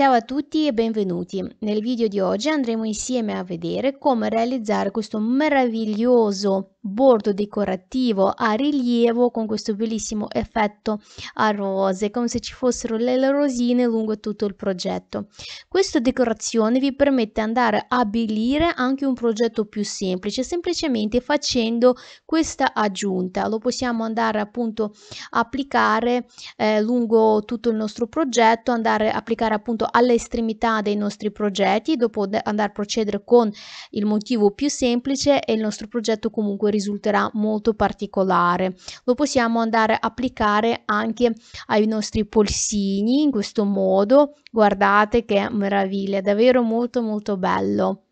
Ciao a tutti e benvenuti. Nel video di oggi andremo insieme a vedere come realizzare questo meraviglioso bordo decorativo a rilievo con questo bellissimo effetto a rose, come se ci fossero le rosine lungo tutto il progetto. Questa decorazione vi permette andare a abbellire anche un progetto più semplice, semplicemente facendo questa aggiunta. Lo possiamo andare appunto a applicare eh, lungo tutto il nostro progetto, andare a applicare appunto alle estremità dei nostri progetti, dopo andare a procedere con il motivo più semplice e il nostro progetto comunque sangue risulterà molto particolare. Lo possiamo andare a applicare anche ai nostri polsini in questo modo. Guardate che meraviglia, davvero molto molto bello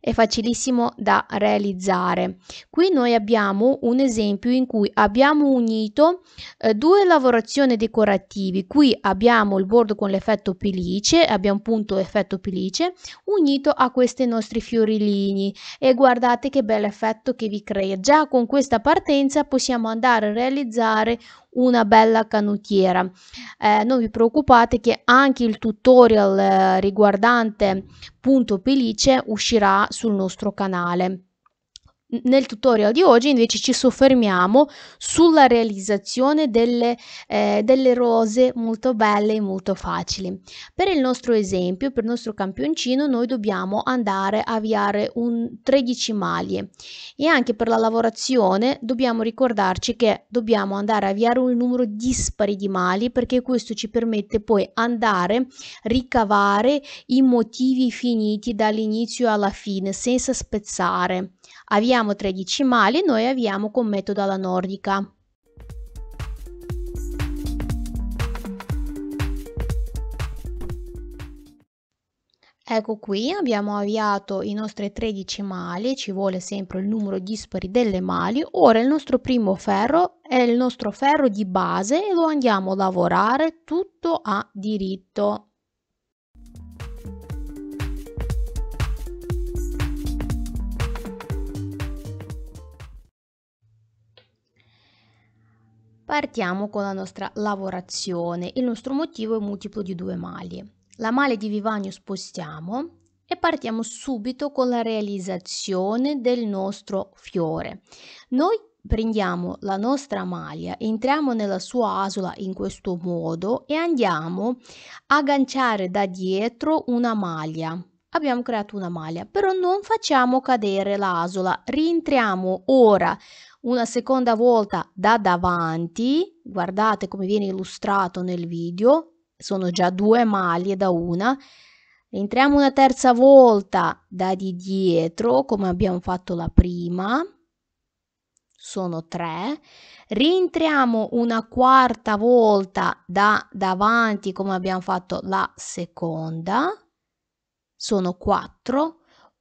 è facilissimo da realizzare. Qui noi abbiamo un esempio in cui abbiamo unito eh, due lavorazioni decorativi. Qui abbiamo il bordo con l'effetto pellice, abbiamo punto effetto pellice, unito a questi nostri fiorellini e guardate che bel effetto che vi crea. Già con questa partenza possiamo andare a realizzare una bella canutiera. Eh, non vi preoccupate che anche il tutorial eh, riguardante punto pelice uscirà sul nostro canale. Nel tutorial di oggi invece ci soffermiamo sulla realizzazione delle, eh, delle, rose molto belle e molto facili. Per il nostro esempio, per il nostro campioncino, noi dobbiamo andare a avviare un 13 maglie e anche per la lavorazione dobbiamo ricordarci che dobbiamo andare a avviare un numero dispari di maglie perché questo ci permette poi andare a ricavare i motivi finiti dall'inizio alla fine senza spezzare. Avviamo abbiamo tre decimali, noi avviamo con metodo alla nordica. Ecco qui abbiamo avviato i nostri 13 mali, ci vuole sempre il numero dispari delle mali. Ora il nostro primo ferro è il nostro ferro di base e lo andiamo a lavorare tutto a diritto. Partiamo con la nostra lavorazione. Il nostro motivo è multiplo di due mali. La male di Vivagno spostiamo e partiamo subito con la realizzazione del nostro fiore. Noi prendiamo la nostra maglia, entriamo nella sua asola in questo modo e andiamo a agganciare da dietro una maglia. Abbiamo creato una maglia, però non facciamo cadere l'asola. Rientriamo ora una seconda volta da davanti, guardate come viene illustrato nel video, sono già due maglie da una, entriamo una terza volta da di dietro come abbiamo fatto la prima, sono tre, rientriamo una quarta volta da davanti come abbiamo fatto la seconda, sono quattro,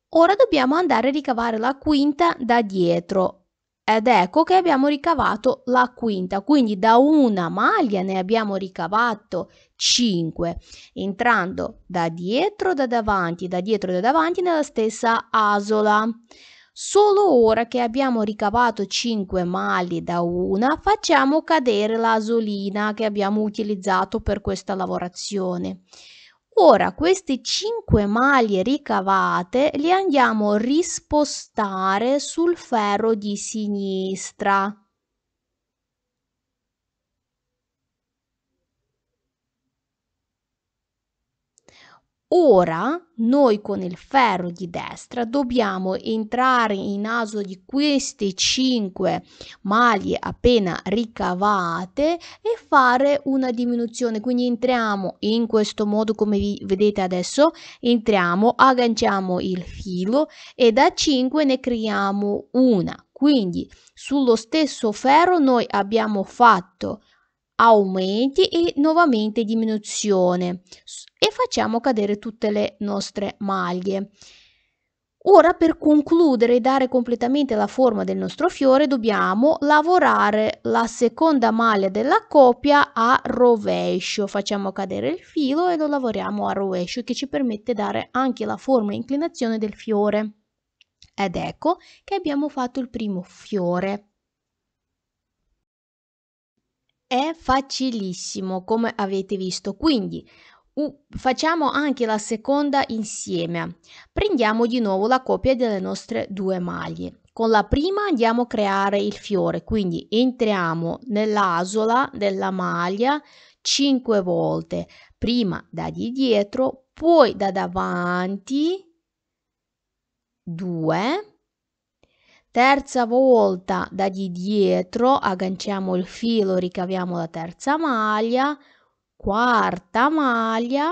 ora dobbiamo andare a ricavare la quinta da dietro, ed ecco che abbiamo ricavato la quinta, quindi da una maglia ne abbiamo ricavato 5, entrando da dietro, da davanti, da dietro, da davanti nella stessa asola. Solo ora che abbiamo ricavato 5 maglie da una, facciamo cadere l'asolina che abbiamo utilizzato per questa lavorazione. Ora queste cinque maglie ricavate le andiamo a rispostare sul ferro di sinistra. Ora noi con il ferro di destra dobbiamo entrare in aso di queste 5 maglie appena ricavate e fare una diminuzione. Quindi entriamo in questo modo come vi vedete adesso, entriamo, agganciamo il filo e da 5 ne creiamo una. Quindi sullo stesso ferro noi abbiamo fatto aumenti e nuovamente diminuzione e facciamo cadere tutte le nostre maglie. Ora per concludere e dare completamente la forma del nostro fiore dobbiamo lavorare la seconda maglia della coppia a rovescio. Facciamo cadere il filo e lo lavoriamo a rovescio che ci permette di dare anche la forma e inclinazione del fiore. Ed ecco che abbiamo fatto il primo fiore. È facilissimo, come avete visto. Quindi uh, facciamo anche la seconda insieme. Prendiamo di nuovo la copia delle nostre due maglie. Con la prima andiamo a creare il fiore, quindi entriamo nell'asola della maglia 5 volte, prima da di dietro, poi da davanti 2 terza volta da di dietro agganciamo il filo ricaviamo la terza maglia quarta maglia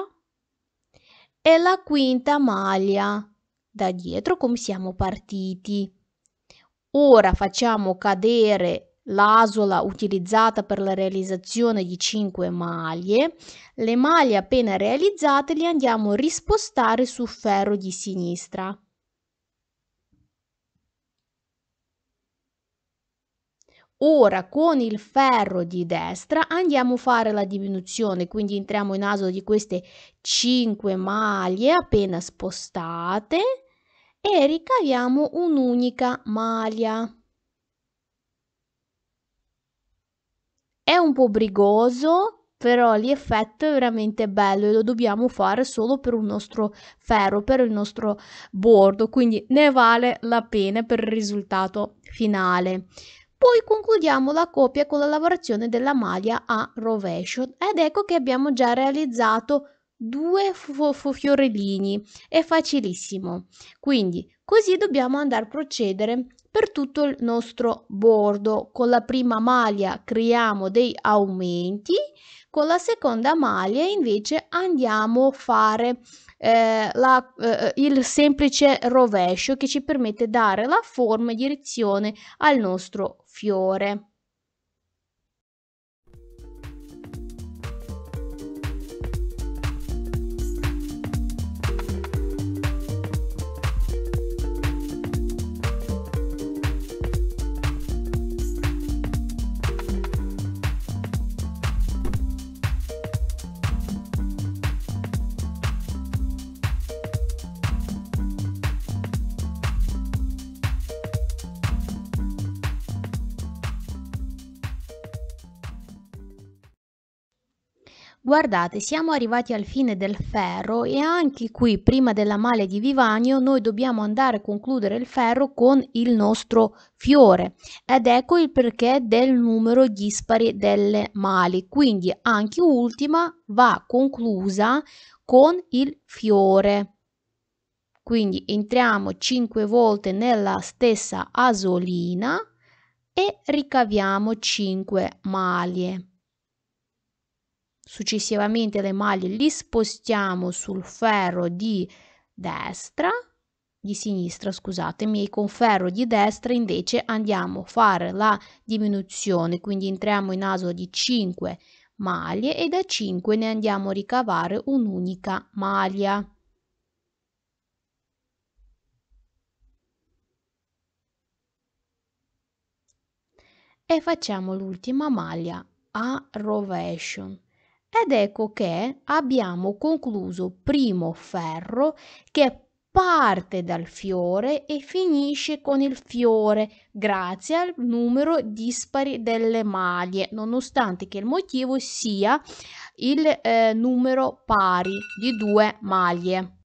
e la quinta maglia da dietro come siamo partiti ora facciamo cadere l'asola utilizzata per la realizzazione di 5 maglie le maglie appena realizzate le andiamo a rispostare sul ferro di sinistra Ora con il ferro di destra andiamo a fare la diminuzione, quindi entriamo in aso di queste 5 maglie appena spostate e ricaviamo un'unica maglia. È un po' brigoso, però l'effetto è veramente bello e lo dobbiamo fare solo per il nostro ferro, per il nostro bordo, quindi ne vale la pena per il risultato finale. Poi concludiamo la copia con la lavorazione della maglia a rovescio ed ecco che abbiamo già realizzato due fiorellini è facilissimo quindi così dobbiamo andare a procedere per tutto il nostro bordo. Con la prima maglia creiamo dei aumenti, con la seconda maglia invece andiamo a fare eh, la, eh, il semplice rovescio che ci permette di dare la forma e direzione al nostro fiore. Guardate, siamo arrivati al fine del ferro e anche qui, prima della male di Vivanio, noi dobbiamo andare a concludere il ferro con il nostro fiore. Ed ecco il perché del numero dispari delle mali. Quindi anche ultima va conclusa con il fiore. Quindi entriamo 5 volte nella stessa asolina e ricaviamo 5 maglie. Successivamente le maglie li spostiamo sul ferro di destra, di sinistra, scusatemi, con ferro di destra invece andiamo a fare la diminuzione, quindi entriamo in aso di 5 maglie e da 5 ne andiamo a ricavare un'unica maglia. E facciamo l'ultima maglia a rovescio. Ed ecco che abbiamo concluso primo ferro che parte dal fiore e finisce con il fiore grazie al numero dispari delle maglie, nonostante che il motivo sia il eh, numero pari di due maglie.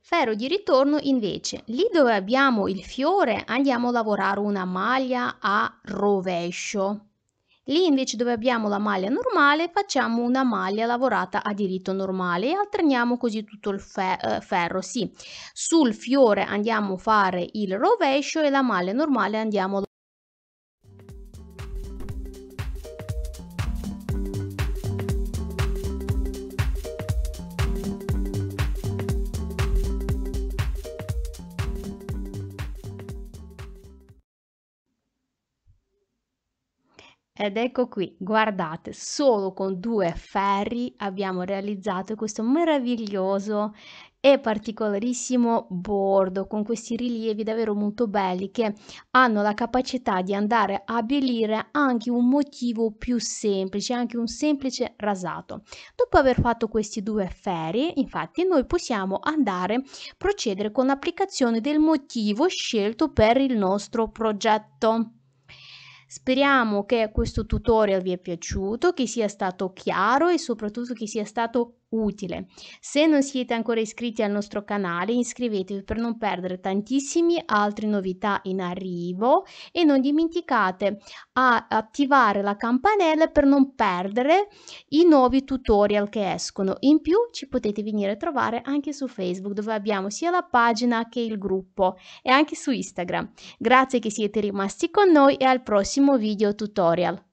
Ferro di ritorno invece, lì dove abbiamo il fiore andiamo a lavorare una maglia a rovescio. Lì invece dove abbiamo la maglia normale facciamo una maglia lavorata a diritto normale e alterniamo così tutto il fe eh, ferro, sì. Sul fiore andiamo a fare il rovescio e la maglia normale andiamo a Ed ecco qui, guardate, solo con due ferri abbiamo realizzato questo meraviglioso e particolarissimo bordo con questi rilievi davvero molto belli che hanno la capacità di andare a abbellire anche un motivo più semplice, anche un semplice rasato. Dopo aver fatto questi due ferri, infatti, noi possiamo andare a procedere con l'applicazione del motivo scelto per il nostro progetto. Speriamo che questo tutorial vi è piaciuto, che sia stato chiaro e soprattutto che sia stato utile. Se non siete ancora iscritti al nostro canale, iscrivetevi per non perdere tantissime altre novità in arrivo e non dimenticate di attivare la campanella per non perdere i nuovi tutorial che escono. In più ci potete venire a trovare anche su Facebook dove abbiamo sia la pagina che il gruppo e anche su Instagram. Grazie che siete rimasti con noi e al prossimo video tutorial.